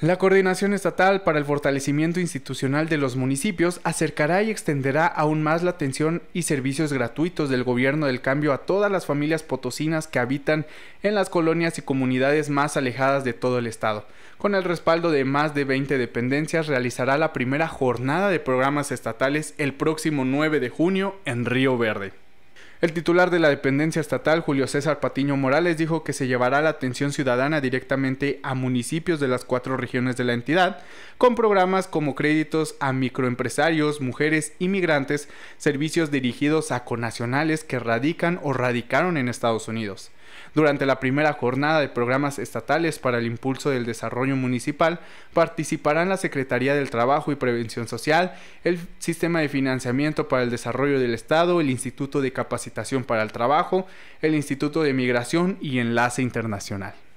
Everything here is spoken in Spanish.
La Coordinación Estatal para el Fortalecimiento Institucional de los Municipios acercará y extenderá aún más la atención y servicios gratuitos del Gobierno del Cambio a todas las familias potosinas que habitan en las colonias y comunidades más alejadas de todo el Estado. Con el respaldo de más de 20 dependencias, realizará la primera jornada de programas estatales el próximo 9 de junio en Río Verde. El titular de la dependencia estatal, Julio César Patiño Morales, dijo que se llevará la atención ciudadana directamente a municipios de las cuatro regiones de la entidad, con programas como créditos a microempresarios, mujeres, inmigrantes, servicios dirigidos a conacionales que radican o radicaron en Estados Unidos. Durante la primera jornada de programas estatales para el impulso del desarrollo municipal, participarán la Secretaría del Trabajo y Prevención Social, el Sistema de Financiamiento para el Desarrollo del Estado, el Instituto de Capacitación para el Trabajo, el Instituto de Migración y Enlace Internacional.